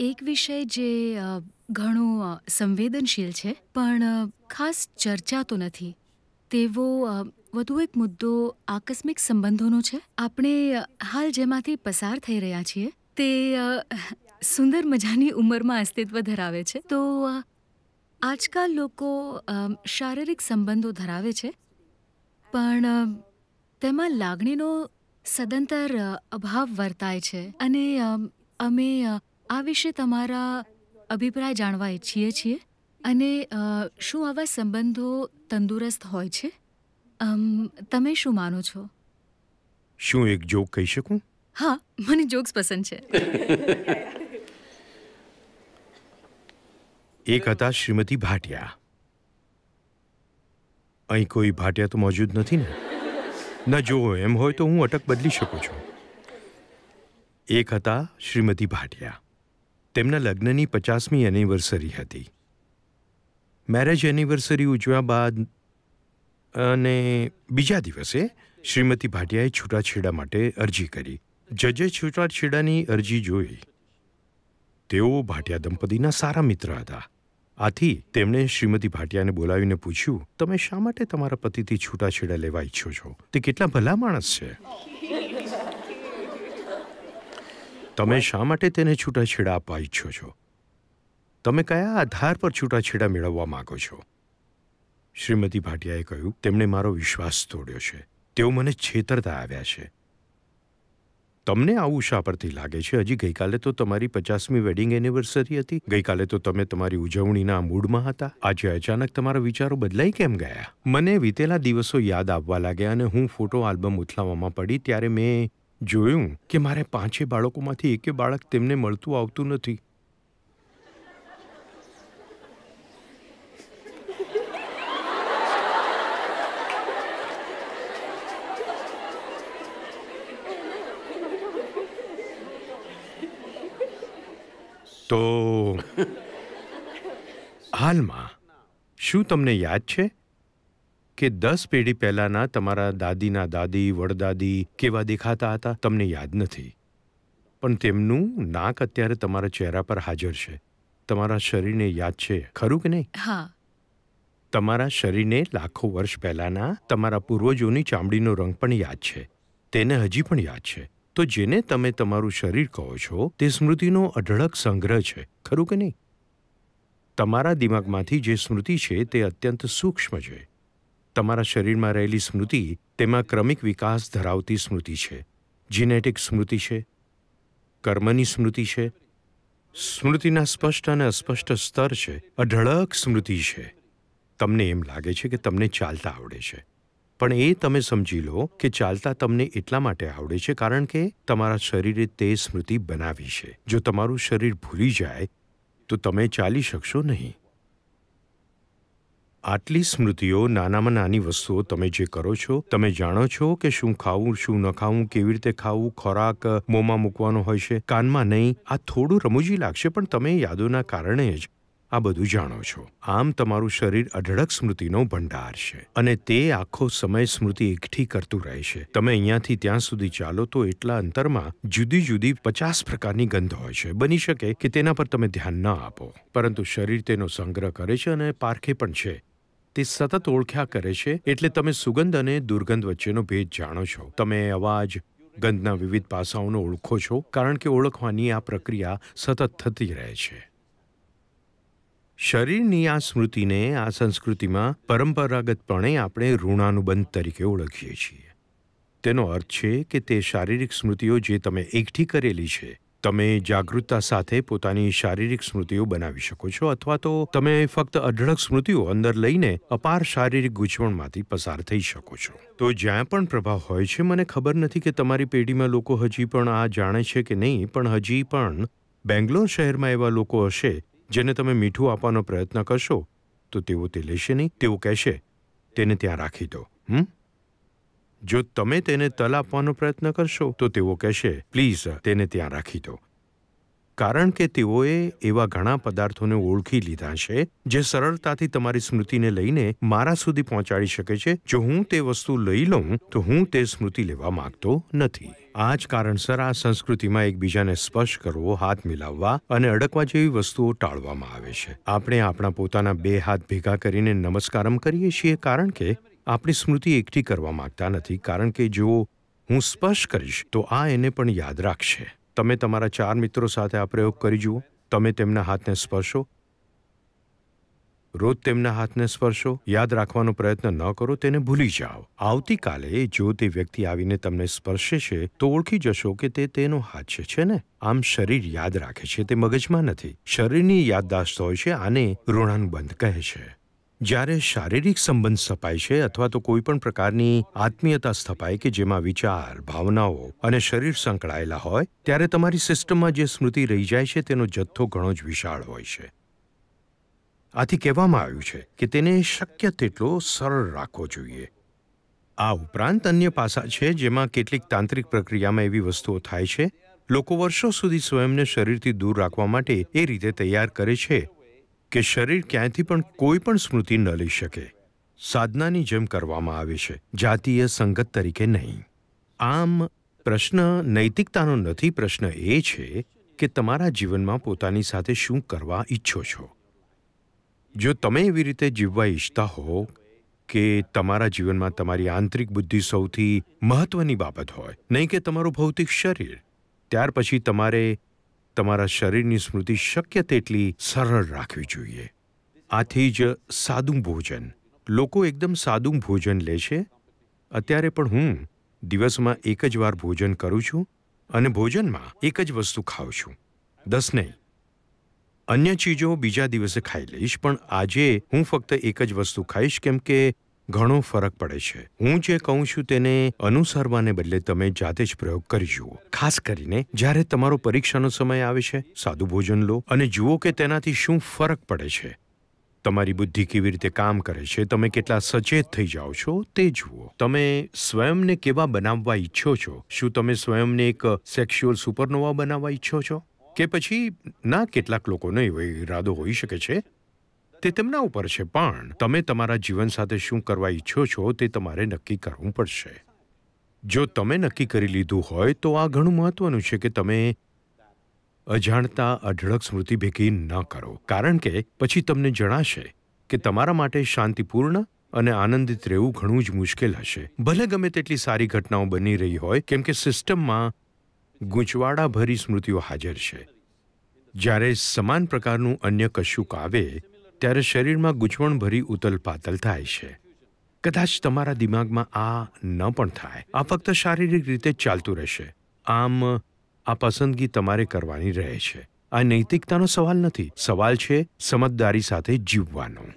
એક વિષય જે ઘણો સંવેદનશીલ છે પણ ખાસ ચર્ચાતો નથી તેવો વધુ એક મુદ્દો આકસ્મિક સંબંધોનો છે આપણે હાલ જેમાંથી પસાર થઈ રહ્યા છીએ તે સુંદર મજાની ઉંમરમાં અસ્તિત્વ ધરાવે છે તો આજકાલ લોકો શારીરિક સંબંધો ધરાવે છે પણ તેમાં લાગણીનો સદંતર અભાવ વર્તાય છે અને અમે આ વિશે તમારા અભિપ્રાય જાણવા ઈચ્છીએ છીએ અને શું આવા સંબંધો તંદુરસ્ત હોય છે તમે શું માનો છો શું એક જોક કહી શકું હા મને જોક્સ પસંદ છે એક હતા શ્રીમતી ભાટિયા અહીં કોઈ ભાટિયા તો મોજૂદ નથી ને ના જો એમ હોય તો હું અટક બદલી શકું છું એક હતા શ્રીમતી ભાટિયા તેમના લગ્નની પચાસમી એનિવર્સરી હતી મેરેજ એનિવર્સરી ઉજવ્યા બાદ અને બીજા દિવસે શ્રીમતી ભાટિયાએ છૂટાછેડા માટે અરજી કરી જજે છૂટાછેડાની અરજી જોઈ તેઓ ભાટિયા દંપતીના સારા મિત્ર હતા આથી તેમણે શ્રીમતી ભાટિયાને બોલાવીને પૂછ્યું તમે શા માટે તમારા પતિથી છૂટાછેડા લેવા ઈચ્છો છો તે કેટલા ભલા માણસ છે તમે શા માટે તેને છૂટાછેડા આપવા ઈચ્છો છો તમે કયા આધાર પર છૂટાછેડા મેળવવા માંગો છો શ્રીમતી ભાટિયાએ કહ્યું તેમણે મારો વિશ્વાસ તોડ્યો છે તેઓ મને છેતરતા આવ્યા છે તમને આવું શા પરથી લાગે છે હજી ગઈકાલે તો તમારી પચાસમી વેડિંગ એનિવર્સરી હતી ગઈકાલે તો તમે તમારી ઉજવણીના મૂડમાં હતા આજે અચાનક તમારા વિચારો બદલાઈ કેમ ગયા મને વીતેલા દિવસો યાદ આવવા લાગ્યા અને હું ફોટો આલ્બમ ઉથલાવવામાં પડી ત્યારે મેં જોયું કે મારે પાંચે બાળકોમાંથી એકે બાળક તેમને મળતું આવતું નથી તો હાલમાં શું તમને યાદ છે કે દસ પેઢી પહેલાંના તમારા દાદીના દાદી વડદાદી કેવા દેખાતા હતા તમને યાદ નથી પણ તેમનું નાક અત્યારે તમારા ચહેરા પર હાજર છે તમારા શરીરને યાદ છે ખરું કે નહીં હા તમારા શરીરને લાખો વર્ષ પહેલાંના તમારા પૂર્વજોની ચામડીનો રંગ પણ યાદ છે તેને હજી પણ યાદ છે તો જેને તમે તમારું શરીર કહો છો તે સ્મૃતિનો અઢળક સંગ્રહ છે ખરું કે નહીં તમારા દિમાગમાંથી જે સ્મૃતિ છે તે અત્યંત સૂક્ષ્મ છે તમારા શરીરમાં રહેલી સ્મૃતિ તેમાં ક્રમિક વિકાસ ધરાવતી સ્મૃતિ છે જીનેટિક સ્મૃતિ છે કર્મની સ્મૃતિ છે સ્મૃતિના સ્પષ્ટ અને અસ્પષ્ટ સ્તર છે અઢળક સ્મૃતિ છે તમને એમ લાગે છે કે તમને ચાલતા આવડે છે પણ એ તમે સમજી લો કે ચાલતા તમને એટલા માટે આવડે છે કારણ કે તમારા શરીરે તે સ્મૃતિ બનાવી છે જો તમારું શરીર ભૂલી જાય તો તમે ચાલી શકશો નહીં આટલી સ્મૃતિઓ નાનામાં નાની વસ્તુઓ તમે જે કરો છો તમે જાણો છો કે શું ખાવું શું ન ખાવું કેવી રીતે ખાવું ખોરાક મોંમાં મૂકવાનો હોય છે કાનમાં નહીં આ થોડું રમૂજી લાગશે પણ તમે યાદોના કારણે જ આ બધું જાણો છો આમ તમારું શરીર અઢળક સ્મૃતિનો ભંડાર છે અને તે આખો સમય સ્મૃતિ એકઠી કરતું રહે છે તમે અહીંયાથી ત્યાં સુધી ચાલો તો એટલા અંતરમાં જુદી જુદી પચાસ પ્રકારની ગંધ હોય છે બની શકે કે તેના પર તમે ધ્યાન ન આપો પરંતુ શરીર તેનો સંગ્રહ કરે છે અને પારખે પણ છે તે સતત ઓળખ્યા કરે છે એટલે તમે સુગંધ અને દુર્ગંધ વચ્ચેનો ભેદ જાણો છો તમે અવાજ ગંધના વિવિધ પાસાઓને ઓળખો છો કારણ કે ઓળખવાની આ પ્રક્રિયા સતત થતી રહે છે શરીરની આ સ્મૃતિને આ સંસ્કૃતિમાં પરંપરાગતપણે આપણે ઋણાનુબંધ તરીકે ઓળખીએ છીએ તેનો અર્થ છે કે તે શારીરિક સ્મૃતિઓ જે તમે એકઠી કરેલી છે તમે જાગૃતતા સાથે પોતાની શારીરિક સ્મૃતિઓ બનાવી શકો છો અથવા તો તમે ફક્ત અઢળક સ્મૃતિઓ અંદર લઈને અપાર શારીરિક ગૂંચવણમાંથી પસાર થઈ શકો છો તો જ્યાં પણ પ્રભાવ હોય છે મને ખબર નથી કે તમારી પેઢીમાં લોકો હજી પણ આ જાણે છે કે નહીં પણ હજી પણ બેંગ્લોર શહેરમાં એવા લોકો હશે જેને તમે મીઠું આપવાનો પ્રયત્ન કરશો તો તેઓ તે લેશે નહીં તેઓ કહેશે તેને ત્યાં રાખી દો હમ જો તમે તેને તલ આપવાનો પ્રયત્ન કરશો તો તેઓ કહેશે પ્લીઝ તેને ત્યાં રાખી દો કારણ કે તેઓએ એવા ઘણા પદાર્થોને ઓળખી લીધા છે જે સરળતાથી તમારી સ્મૃતિને લઈને મારા સુધી પહોંચાડી શકે છે જો હું તે વસ્તુ લઈ લઉં તો હું તે સ્મૃતિ લેવા માંગતો નથી આ જ કારણસર આ સંસ્કૃતિમાં એકબીજાને સ્પર્શ કરવો હાથ મિલાવવા અને અડકવા જેવી વસ્તુઓ ટાળવામાં આવે છે આપણે આપણા પોતાના બે હાથ ભેગા કરીને નમસ્કારમ કરીએ છીએ કારણ કે આપણી સ્મૃતિ એકઠી કરવા માંગતા નથી કારણ કે જો હું સ્પર્શ કરીશ તો આ એને પણ યાદ રાખશે તમે તમારા ચાર મિત્રો સાથે આ પ્રયોગ કરી જુઓ તમે તેમના હાથને સ્પર્શો રોજ તેમના હાથને સ્પર્શો યાદ રાખવાનો પ્રયત્ન ન કરો તેને ભૂલી જાઓ આવતીકાલે જો તે વ્યક્તિ આવીને તમને સ્પર્શે છે તો ઓળખી જશો કે તે તેનો હાથ છે છે ને આમ શરીર યાદ રાખે છે તે મગજમાં નથી શરીરની યાદદાસ્ત હોય છે આને ઋણાનુબંધ કહે છે જ્યારે શારીરિક સંબંધ સ્થપાય છે અથવા તો કોઈ પણ પ્રકારની આત્મીયતા સ્થપાય કે જેમાં વિચાર ભાવનાઓ અને શરીર સંકળાયેલા હોય ત્યારે તમારી સિસ્ટમમાં જે સ્મૃતિ રહી જાય છે તેનો જથ્થો ઘણો જ વિશાળ હોય છે આથી કહેવામાં આવ્યું છે કે તેને શક્ય તેટલો સરળ રાખવો જોઈએ આ ઉપરાંત અન્ય પાસા છે જેમાં કેટલીક તાંત્રિક પ્રક્રિયામાં એવી વસ્તુઓ થાય છે લોકો વર્ષો સુધી સ્વયંને શરીરથી દૂર રાખવા માટે એ રીતે તૈયાર કરે છે કે શરીર ક્યાંયથી પણ કોઈ પણ સ્મૃતિ ન લઈ શકે સાધનાની જેમ કરવામાં આવે છે જાતીય સંગત તરીકે નહીં આમ પ્રશ્ન નૈતિકતાનો નથી પ્રશ્ન એ છે કે તમારા જીવનમાં પોતાની સાથે શું કરવા ઈચ્છો છો જો તમે એવી રીતે જીવવા ઈચ્છતા હો કે તમારા જીવનમાં તમારી આંતરિક બુદ્ધિ સૌથી મહત્વની બાબત હોય નહીં કે તમારું ભૌતિક શરીર ત્યાર પછી તમારે તમારા શરીરની સ્મૃતિ શક્ય તેટલી સરળ રાખવી જોઈએ આથી જ સાદું ભોજન લોકો એકદમ સાદું ભોજન લે છે અત્યારે પણ હું દિવસમાં એક જ વાર ભોજન કરું છું અને ભોજનમાં એક જ વસ્તુ ખાઉં છું દસ નહીં અન્ય ચીજો બીજા દિવસે ખાઈ લઈશ પણ આજે હું ફક્ત એક જ વસ્તુ ખાઈશ કેમ કે ઘણો ફરક પડે છે હું જે કહું છું તેને અનુસરવાને બદલે તમે જાતે જ પ્રયોગ કરી જુઓ ખાસ કરીને જ્યારે તમારો પરીક્ષાનો સમય આવે છે સાદું ભોજન લો અને જુઓ કે તેનાથી શું ફરક પડે છે તમારી બુદ્ધિ કેવી રીતે કામ કરે છે તમે કેટલા સચેત થઈ જાઓ છો તે જુઓ તમે સ્વયંને કેવા બનાવવા ઈચ્છો છો શું તમે સ્વયંને એક સેક્સ્યુઅલ સુપરનોવા બનાવવા ઈચ્છો છો કે પછી ના કેટલાક લોકોનો એવો ઈરાદો હોઈ શકે છે તે તેમના ઉપર છે પણ તમે તમારા જીવન સાથે શું કરવા ઈચ્છો છો તે તમારે નક્કી કરવું પડશે જો તમે નક્કી કરી લીધું હોય તો આ ઘણું મહત્વનું છે કે તમે અજાણતા અઢળક સ્મૃતિ ભેગી ન કરો કારણ કે પછી તમને જણાશે કે તમારા માટે શાંતિપૂર્ણ અને આનંદિત રહેવું ઘણું જ મુશ્કેલ હશે ભલે ગમે તેટલી સારી ઘટનાઓ બની રહી હોય કેમ કે સિસ્ટમમાં ગૂંચવાડાભરી સ્મૃતિઓ હાજર છે જ્યારે સમાન પ્રકારનું અન્ય કશુંક આવે ત્યારે શરીરમાં ગૂંચવણભરી ઉતલ પાતલ થાય છે કદાચ તમારા દિમાગમાં આ ન પણ થાય આ ફક્ત શારીરિક રીતે ચાલતું રહેશે આમ આ પસંદગી તમારે કરવાની રહે છે આ નૈતિકતાનો સવાલ નથી સવાલ છે સમજદારી સાથે જીવવાનો